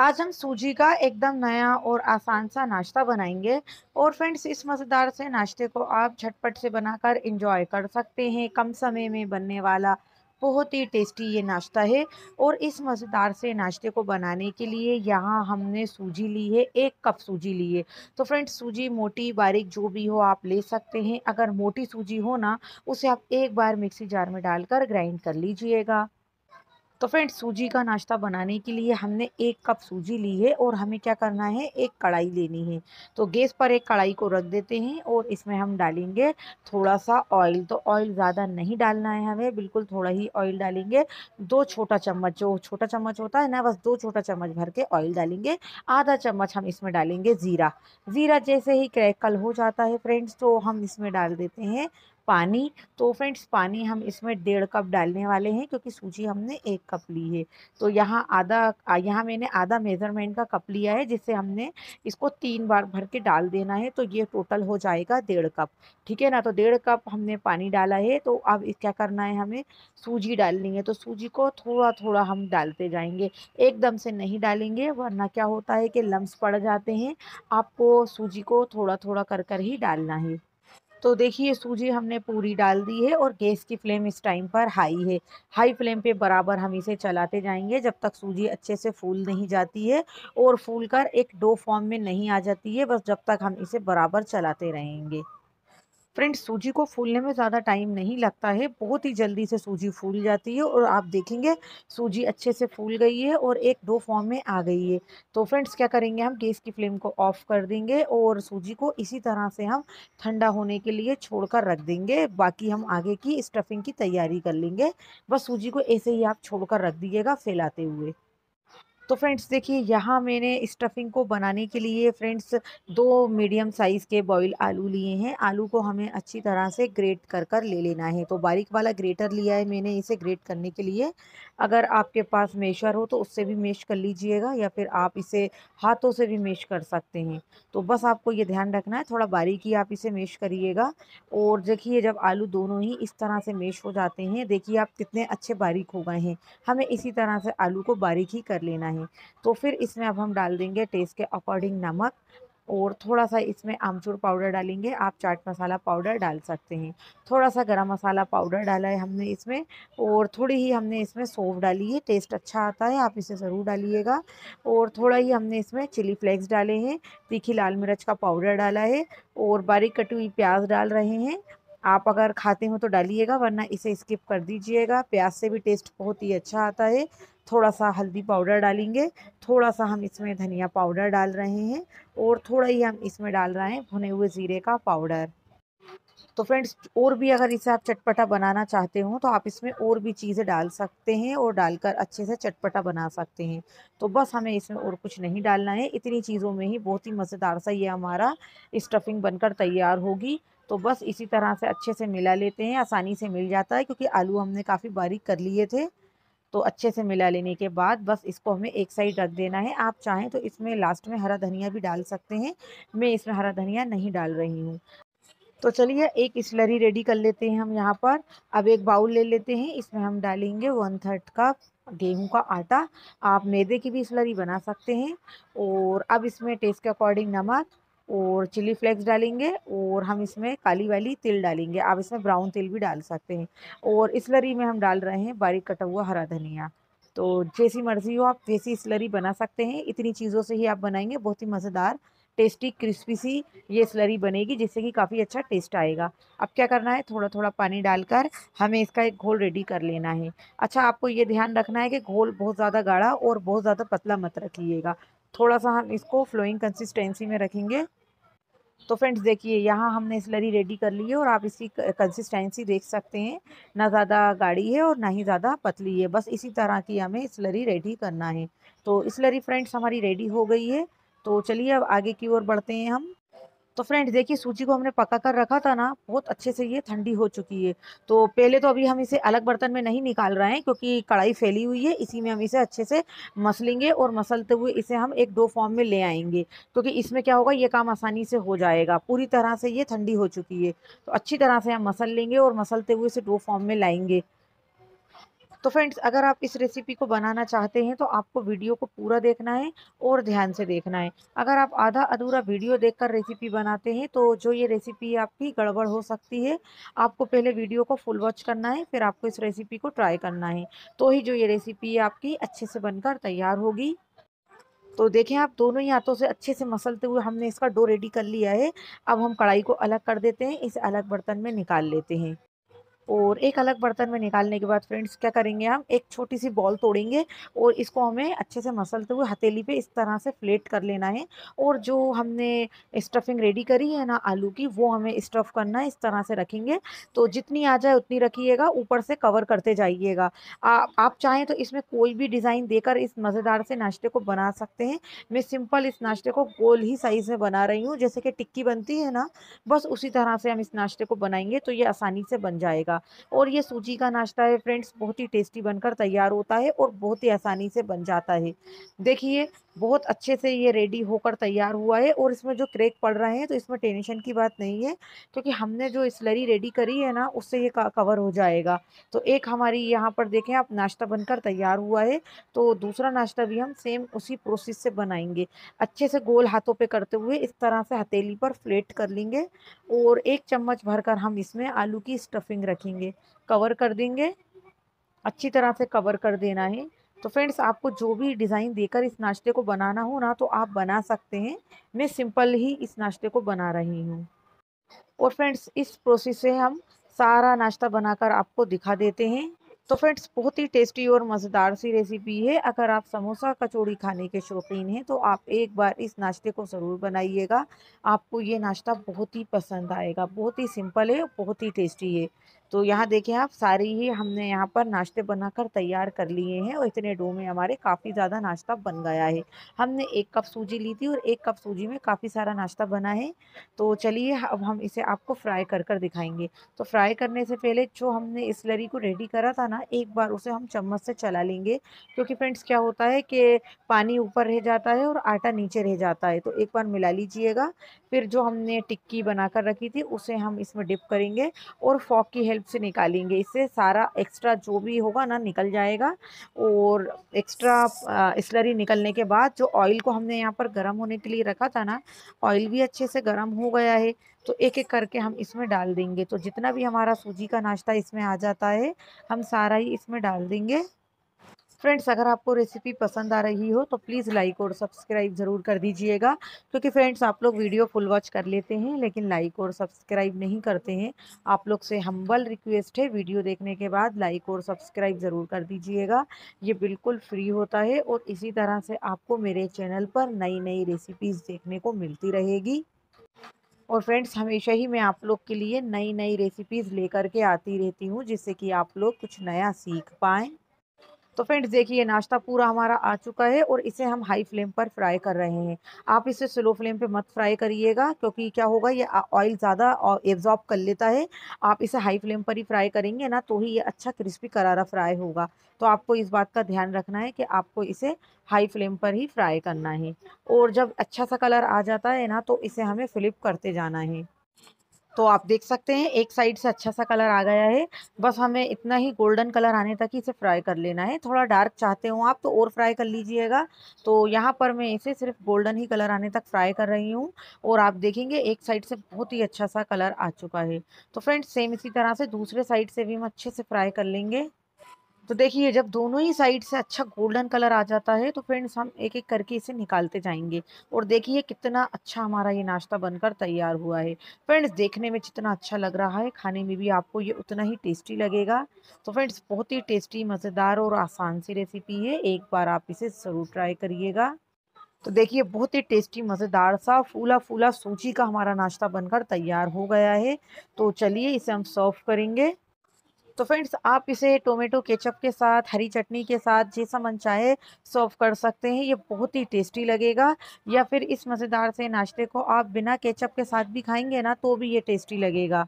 आज हम सूजी का एकदम नया और आसान सा नाश्ता बनाएंगे और फ्रेंड्स इस मज़ेदार से नाश्ते को आप झटपट से बनाकर इंजॉय कर सकते हैं कम समय में बनने वाला बहुत ही टेस्टी ये नाश्ता है और इस मज़ेदार से नाश्ते को बनाने के लिए यहाँ हमने सूजी ली है एक कप सूजी ली है तो फ्रेंड्स सूजी मोटी बारीक जो भी हो आप ले सकते हैं अगर मोटी सूजी हो ना उसे आप एक बार मिक्सी जार में डालकर ग्राइंड कर लीजिएगा तो फ्रेंड्स सूजी का नाश्ता बनाने के लिए हमने एक कप सूजी ली है और हमें क्या करना है एक कढ़ाई लेनी है तो गैस पर एक कढ़ाई को रख देते हैं और इसमें हम डालेंगे थोड़ा सा ऑयल तो ऑयल ज़्यादा नहीं डालना है हमें बिल्कुल थोड़ा ही ऑयल डालेंगे दो छोटा चम्मच जो छोटा चम्मच होता है ना बस दो छोटा चम्मच भर के ऑयल डालेंगे आधा चम्मच हम इसमें डालेंगे ज़ीरा ज़ीरा जैसे ही क्रैकल हो जाता है फ्रेंड्स तो हम इसमें डाल देते हैं पानी तो फ्रेंड्स पानी हम इसमें डेढ़ कप डालने वाले हैं क्योंकि सूजी हमने एक कप ली है तो यहाँ आधा यहाँ मैंने आधा मेज़रमेंट का कप लिया है जिससे हमने इसको तीन बार भर के डाल देना है तो ये टोटल हो जाएगा डेढ़ कप ठीक है ना तो डेढ़ कप हमने पानी डाला है तो अब क्या करना है हमें सूजी डालनी है तो सूजी को थोड़ा थोड़ा हम डालते जाएंगे एकदम से नहीं डालेंगे वरना क्या होता है कि लम्ब पड़ जाते हैं आपको सूजी को थोड़ा थोड़ा कर कर ही डालना है तो देखिए सूजी हमने पूरी डाल दी है और गैस की फ्लेम इस टाइम पर हाई है हाई फ्लेम पे बराबर हम इसे चलाते जाएंगे जब तक सूजी अच्छे से फूल नहीं जाती है और फूल कर एक डो फॉर्म में नहीं आ जाती है बस जब तक हम इसे बराबर चलाते रहेंगे फ्रेंड्स सूजी को फूलने में ज़्यादा टाइम नहीं लगता है बहुत ही जल्दी से सूजी फूल जाती है और आप देखेंगे सूजी अच्छे से फूल गई है और एक दो फॉर्म में आ गई है तो फ्रेंड्स क्या करेंगे हम गैस की फ्लेम को ऑफ़ कर देंगे और सूजी को इसी तरह से हम ठंडा होने के लिए छोड़ कर रख देंगे बाकी हम आगे की स्टफिंग की तैयारी कर लेंगे बस सूजी को ऐसे ही आप छोड़ कर रख दीजिएगा फैलाते हुए तो फ्रेंड्स देखिए यहाँ मैंने स्टफिंग को बनाने के लिए फ्रेंड्स दो मीडियम साइज़ के बॉईल आलू लिए हैं आलू को हमें अच्छी तरह से ग्रेट कर कर ले लेना है तो बारीक वाला ग्रेटर लिया है मैंने इसे ग्रेट करने के लिए अगर आपके पास मेशर हो तो उससे भी मेश कर लीजिएगा या फिर आप इसे हाथों से भी मेश कर सकते हैं तो बस आपको ये ध्यान रखना है थोड़ा बारीकी आप इसे मेश करिएगा और देखिए जब आलू दोनों ही इस तरह से मेश हो जाते हैं देखिए आप कितने अच्छे बारीक हो गए हैं हमें इसी तरह से आलू को बारीक ही कर लेना है है तो फिर इसमें अब हम डाल देंगे टेस्ट के अकॉर्डिंग नमक और थोड़ा सा इसमें आमचूर पाउडर डालेंगे आप चाट मसाला पाउडर डाल सकते हैं थोड़ा सा गरम मसाला पाउडर डाला है हमने इसमें और थोड़ी ही हमने इसमें सोफ डाली है टेस्ट अच्छा आता है आप इसे ज़रूर डालिएगा और थोड़ा ही हमने इसमें चिली फ्लेक्स डाले हैं तीखी लाल मिर्च का पाउडर डाला है और बारीक कटी हुई प्याज डाल रहे हैं आप अगर खाते हो तो डालिएगा वरना इसे स्किप कर दीजिएगा प्याज से भी टेस्ट बहुत ही अच्छा आता है थोड़ा सा हल्दी पाउडर डालेंगे थोड़ा सा हम इसमें धनिया पाउडर डाल रहे हैं और थोड़ा ही हम इसमें डाल रहे हैं भुने हुए ज़ीरे का पाउडर तो फ्रेंड्स और भी अगर इसे आप चटपटा बनाना चाहते हो तो आप इसमें और भी चीज़ें डाल सकते हैं और डालकर अच्छे से चटपटा बना सकते हैं तो बस हमें इसमें और कुछ नहीं डालना है इतनी चीज़ों में ही बहुत ही मज़ेदार सा ये हमारा स्टफिंग बनकर तैयार होगी तो बस इसी तरह से अच्छे से मिला लेते हैं आसानी से मिल जाता है क्योंकि आलू हमने काफ़ी बारीक कर लिए थे तो अच्छे से मिला लेने के बाद बस इसको हमें एक साइड रख देना है आप चाहें तो इसमें लास्ट में हरा धनिया भी डाल सकते हैं मैं इसमें हरा धनिया नहीं डाल रही हूँ तो चलिए एक स्लरी रेडी कर लेते हैं हम यहाँ पर अब एक बाउल ले लेते हैं इसमें हम डालेंगे वन थर्ड कप गेहूं का आटा आप मैदे की भी स्लरी बना सकते हैं और अब इसमें टेस्ट के अकॉर्डिंग नमक और चिली फ्लेक्स डालेंगे और हम इसमें काली वाली तिल डालेंगे आप इसमें ब्राउन तिल भी डाल सकते हैं और इसलरी में हम डाल रहे हैं बारीक कटा हुआ हरा धनिया तो जैसी मर्ज़ी हो आप वैसी स्लरी बना सकते हैं इतनी चीज़ों से ही आप बनाएंगे बहुत ही मज़ेदार टेस्टी क्रिस्पी सी ये स्लरी बनेगी जिससे कि काफ़ी अच्छा टेस्ट आएगा अब क्या करना है थोड़ा थोड़ा पानी डालकर हमें इसका एक घोल रेडी कर लेना है अच्छा आपको ये ध्यान रखना है कि घोल बहुत ज़्यादा गाढ़ा और बहुत ज़्यादा पतला मत रखिएगा थोड़ा सा हम इसको फ्लोइंग कंसिस्टेंसी में रखेंगे तो फ्रेंड्स देखिए यहाँ हमने स्लरी रेडी कर ली है और आप इसकी कंसिस्टेंसी देख सकते हैं ना ज़्यादा गाढ़ी है और ना ही ज़्यादा पतली है बस इसी तरह की हमें स्लरी रेडी करना है तो स्लरी फ्रेंड्स हमारी रेडी हो गई है तो चलिए अब आगे की ओर बढ़ते हैं हम तो फ्रेंड्स देखिए सूजी को हमने पका कर रखा था ना बहुत अच्छे से ये ठंडी हो चुकी है तो पहले तो अभी हम इसे अलग बर्तन में नहीं निकाल रहे हैं क्योंकि कढ़ाई फैली हुई है इसी में हम इसे अच्छे से मसलेंगे और मसलते हुए इसे हम एक दो फॉर्म में ले आएंगे क्योंकि इसमें क्या होगा ये काम आसानी से हो जाएगा पूरी तरह से ये ठंडी हो चुकी है तो अच्छी तरह से हम मसल लेंगे और मसलते हुए इसे डो फॉर्म में लाएंगे तो फ्रेंड्स अगर आप इस रेसिपी को बनाना चाहते हैं तो आपको वीडियो को पूरा देखना है और ध्यान से देखना है अगर आप आधा अधूरा वीडियो देखकर रेसिपी बनाते हैं तो जो ये रेसिपी आपकी गड़बड़ हो सकती है आपको पहले वीडियो को फुल वॉच करना है फिर आपको इस रेसिपी को ट्राई करना है तो ही जो ये रेसिपी आपकी अच्छे से बनकर तैयार होगी तो देखें आप दोनों ही हाथों से अच्छे से मसलते हुए हमने इसका डो रेडी कर लिया है अब हम कढ़ाई को अलग कर देते हैं इसे अलग बर्तन में निकाल लेते हैं और एक अलग बर्तन में निकालने के बाद फ्रेंड्स क्या करेंगे हम एक छोटी सी बॉल तोड़ेंगे और इसको हमें अच्छे से मसलते हुए हथेली पे इस तरह से फ्लेट कर लेना है और जो हमने स्टफिंग रेडी करी है ना आलू की वो हमें स्टफ़ करना है इस तरह से रखेंगे तो जितनी आ जाए उतनी रखिएगा ऊपर से कवर करते जाइएगा आप चाहें तो इसमें कोई भी डिज़ाइन देकर इस मज़ेदार से नाश्ते को बना सकते हैं मैं सिंपल इस नाश्ते को गोल ही साइज़ में बना रही हूँ जैसे कि टिक्की बनती है ना बस उसी तरह से हम इस नाश्ते को बनाएंगे तो ये आसानी से बन जाएगा बनेगा और ये सूजी का नाश्ता है फ्रेंड्स बहुत ही टेस्टी बनकर तैयार होता है और बहुत ही आसानी से बन जाता है देखिए बहुत अच्छे से ये रेडी होकर तैयार हुआ है और इसमें जो क्रेक पड़ रहे हैं तो इसमें टेंशन की बात नहीं है क्योंकि हमने जो स्लरी रेडी करी है ना उससे ये कवर हो जाएगा तो एक हमारी यहाँ पर देखें आप नाश्ता बनकर तैयार हुआ है तो दूसरा नाश्ता भी हम सेम उसी प्रोसेस से बनाएंगे अच्छे से गोल हाथों पर करते हुए इस तरह से हथेली पर फ्लेट कर लेंगे और एक चम्मच भरकर हम इसमें आलू की स्टफिंग रखें रखेंगे कवर कर देंगे अच्छी तरह से कवर कर देना है तो फ्रेंड्स आपको जो भी डिज़ाइन देकर इस नाश्ते को बनाना हो ना तो आप बना सकते हैं मैं सिंपल ही इस नाश्ते को बना रही हूँ और फ्रेंड्स इस प्रोसेस से हम सारा नाश्ता बनाकर आपको दिखा देते हैं तो फ्रेंड्स बहुत ही टेस्टी और मज़ेदार सी रेसिपी है अगर आप समोसा कचौड़ी खाने के शौकीन हैं तो आप एक बार इस नाश्ते को ज़रूर बनाइएगा आपको ये नाश्ता बहुत ही पसंद आएगा बहुत ही सिंपल है बहुत ही टेस्टी है तो यहाँ देखिए आप सारी ही हमने यहाँ पर नाश्ते बनाकर तैयार कर लिए हैं और इतने डो में हमारे काफ़ी ज़्यादा नाश्ता बन गया है हमने एक कप सूजी ली थी और एक कप सूजी में काफ़ी सारा नाश्ता बना है तो चलिए अब हम इसे आपको फ्राई कर कर दिखाएंगे तो फ्राई करने से पहले जो हमने इस लरी को रेडी करा था ना एक बार उसे हम चम्मच से चला लेंगे क्योंकि फ्रेंड्स क्या होता है कि पानी ऊपर रह जाता है और आटा नीचे रह जाता है तो एक बार मिला लीजिएगा फिर जो हमने टिक्की बना रखी थी उसे हम इसमें डिप करेंगे और फॉक की हेल्प हेल्प से निकालेंगे इससे सारा एक्स्ट्रा जो भी होगा ना निकल जाएगा और एक्स्ट्रा स्लरी निकलने के बाद जो ऑयल को हमने यहाँ पर गर्म होने के लिए रखा था ना ऑयल भी अच्छे से गर्म हो गया है तो एक एक करके हम इसमें डाल देंगे तो जितना भी हमारा सूजी का नाश्ता इसमें आ जाता है हम सारा ही इसमें डाल देंगे फ्रेंड्स अगर आपको रेसिपी पसंद आ रही हो तो प्लीज़ लाइक और सब्सक्राइब ज़रूर कर दीजिएगा क्योंकि फ्रेंड्स आप लोग वीडियो फुल वॉच कर लेते हैं लेकिन लाइक और सब्सक्राइब नहीं करते हैं आप लोग से हम्बल रिक्वेस्ट है वीडियो देखने के बाद लाइक और सब्सक्राइब ज़रूर कर दीजिएगा ये बिल्कुल फ्री होता है और इसी तरह से आपको मेरे चैनल पर नई नई रेसिपीज़ देखने को मिलती रहेगी और फ्रेंड्स हमेशा ही मैं आप लोग के लिए नई नई रेसिपीज़ लेकर के आती रहती हूँ जिससे कि आप लोग कुछ नया सीख पाएँ तो फ्रेंड्स देखिए ये नाश्ता पूरा हमारा आ चुका है और इसे हम हाई फ्लेम पर फ्राई कर रहे हैं आप इसे स्लो फ्लेम पे मत फ्राई करिएगा क्योंकि क्या होगा ये ऑयल ज़्यादा एब्जॉर्ब कर लेता है आप इसे हाई फ्लेम पर ही फ्राई करेंगे ना तो ही ये अच्छा क्रिस्पी करारा फ्राई होगा तो आपको इस बात का ध्यान रखना है कि आपको इसे हाई फ्लेम पर ही फ्राई करना है और जब अच्छा सा कलर आ जाता है ना तो इसे हमें फ्लिप करते जाना है तो आप देख सकते हैं एक साइड से अच्छा सा कलर आ गया है बस हमें इतना ही गोल्डन कलर आने तक ही इसे फ्राई कर लेना है थोड़ा डार्क चाहते हो आप तो और फ्राई कर लीजिएगा तो यहाँ पर मैं इसे सिर्फ गोल्डन ही कलर आने तक फ्राई कर रही हूँ और आप देखेंगे एक साइड से बहुत ही अच्छा सा कलर आ चुका है तो फ्रेंड्स सेम इसी तरह से दूसरे साइड से भी हम अच्छे से फ्राई कर लेंगे तो देखिए जब दोनों ही साइड से अच्छा गोल्डन कलर आ जाता है तो फ्रेंड्स हम एक एक करके इसे निकालते जाएंगे और देखिए कितना अच्छा हमारा ये नाश्ता बनकर तैयार हुआ है फ्रेंड्स देखने में जितना अच्छा लग रहा है खाने में भी आपको ये उतना ही टेस्टी लगेगा तो फ्रेंड्स बहुत ही टेस्टी मज़ेदार और आसान सी रेसिपी है एक बार आप इसे ज़रूर ट्राई करिएगा तो देखिए बहुत ही टेस्टी मज़ेदार सा फूला फूला सूजी का हमारा नाश्ता बनकर तैयार हो गया है तो चलिए इसे हम सर्व करेंगे तो फ्रेंड्स आप इसे टोमेटो केचप के साथ हरी चटनी के साथ जैसा मन चाहे सर्व कर सकते हैं ये बहुत ही टेस्टी लगेगा या फिर इस मज़ेदार से नाश्ते को आप बिना केचप के साथ भी खाएंगे ना तो भी ये टेस्टी लगेगा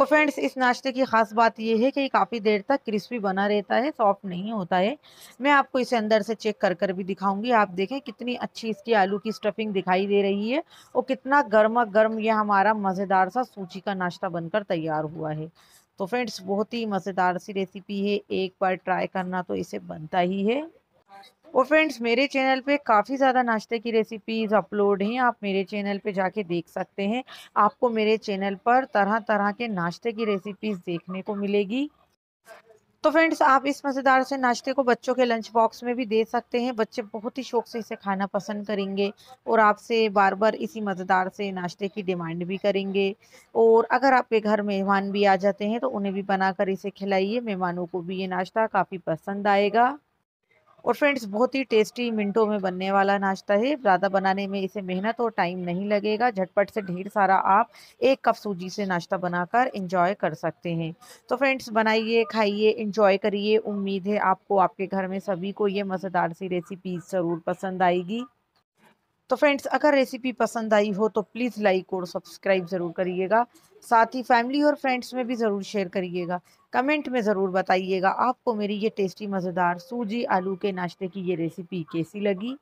और फ्रेंड्स इस नाश्ते की ख़ास बात यह है कि ये काफ़ी देर तक क्रिस्पी बना रहता है सॉफ्ट नहीं होता है मैं आपको इसे अंदर से चेक कर कर भी दिखाऊंगी आप देखें कितनी अच्छी इसकी आलू की स्टफिंग दिखाई दे रही है और कितना गर्मा गर्म यह हमारा मज़ेदार सा सूची का नाश्ता बनकर तैयार हुआ है तो फ्रेंड्स बहुत ही मज़ेदार सी रेसिपी है एक बार ट्राई करना तो इसे बनता ही है और फ्रेंड्स मेरे चैनल पे काफ़ी ज़्यादा नाश्ते की रेसिपीज़ अपलोड हैं आप मेरे चैनल पे जाके देख सकते हैं आपको मेरे चैनल पर तरह तरह के नाश्ते की रेसिपीज़ देखने को मिलेगी तो फ्रेंड्स आप इस मज़ेदार से नाश्ते को बच्चों के लंच बॉक्स में भी दे सकते हैं बच्चे बहुत ही शौक से इसे खाना पसंद करेंगे और आपसे बार बार इसी मज़ेदार से नाश्ते की डिमांड भी करेंगे और अगर आपके घर मेहमान भी आ जाते हैं तो उन्हें भी बनाकर इसे खिलाइए मेहमानों को भी ये नाश्ता काफ़ी पसंद आएगा और फ्रेंड्स बहुत ही टेस्टी मिनटों में बनने वाला नाश्ता है ज़्यादा बनाने में इसे मेहनत और टाइम नहीं लगेगा झटपट से ढेर सारा आप एक कप सूजी से नाश्ता बनाकर इंजॉय कर सकते हैं तो फ्रेंड्स बनाइए खाइए इंजॉय करिए उम्मीद है आपको आपके घर में सभी को ये मज़ेदार सी रेसिपी ज़रूर पसंद आएगी तो फ्रेंड्स अगर रेसिपी पसंद आई हो तो प्लीज़ लाइक और सब्सक्राइब ज़रूर करिएगा साथ ही फैमिली और फ्रेंड्स में भी ज़रूर शेयर करिएगा कमेंट में ज़रूर बताइएगा आपको मेरी ये टेस्टी मज़ेदार सूजी आलू के नाश्ते की ये रेसिपी कैसी लगी